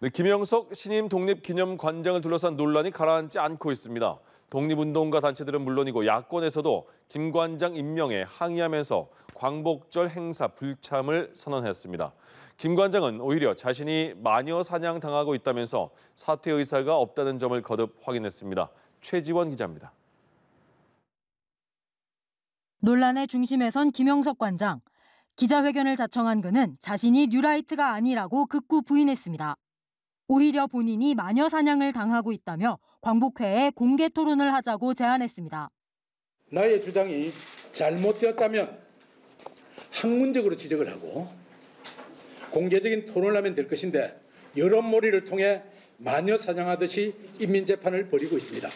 네, 김영석 신임 독립기념관장을 둘러싼 논란이 가라앉지 않고 있습니다. 독립운동가 단체들은 물론이고 야권에서도 김 관장 임명에 항의하면서 광복절 행사 불참을 선언했습니다. 김 관장은 오히려 자신이 마녀 사냥 당하고 있다면서 사퇴 의사가 없다는 점을 거듭 확인했습니다. 최지원 기자입니다. 논란의 중심에선 김영석 관장. 기자회견을 자청한 그는 자신이 뉴라이트가 아니라고 극구 부인했습니다. 오히려 본인이 마녀 사냥을 당하고 있다며 광복회에 공개 토론을 하자고 제안했습니다. 나의 주장이 잘못되었다면 학문적으로 지적을 하고 공개적인 토론을 하면 될 것인데 여론몰이를 통해 마녀 사냥하듯이 인민재판을 벌이고 있습니다.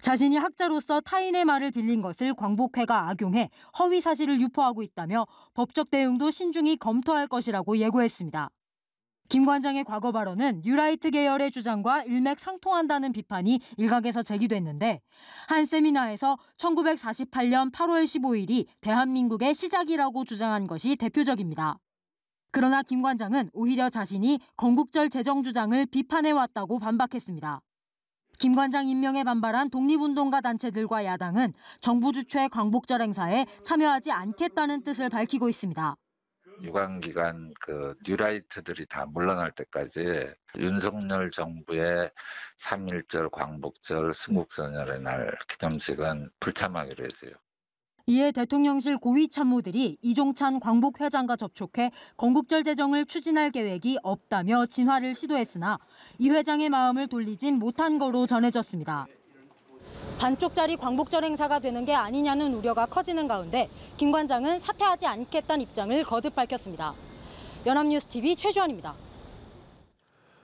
자신이 학자로서 타인의 말을 빌린 것을 광복회가 악용해 허위 사실을 유포하고 있다며 법적 대응도 신중히 검토할 것이라고 예고했습니다. 김 관장의 과거 발언은 뉴라이트 계열의 주장과 일맥상통한다는 비판이 일각에서 제기됐는데 한 세미나에서 1948년 8월 15일이 대한민국의 시작이라고 주장한 것이 대표적입니다. 그러나 김 관장은 오히려 자신이 건국절 재정 주장을 비판해왔다고 반박했습니다. 김 관장 임명에 반발한 독립운동가 단체들과 야당은 정부 주최 광복절 행사에 참여하지 않겠다는 뜻을 밝히고 있습니다. 유관기관 그 뉴라이트들이 다 물러날 때까지 윤석열 정부의 3.1절 광복절 승국선열의 날 기념식은 불참하기로 했어요. 이에 대통령실 고위 참모들이 이종찬 광복 회장과 접촉해 건국절 재정을 추진할 계획이 없다며 진화를 시도했으나 이 회장의 마음을 돌리진 못한 거로 전해졌습니다. 반쪽짜리 광복절 행사가 되는 게 아니냐는 우려가 커지는 가운데 김 관장은 사퇴하지 않겠다는 입장을 거듭 밝혔습니다. 연합뉴스TV 최주환입니다.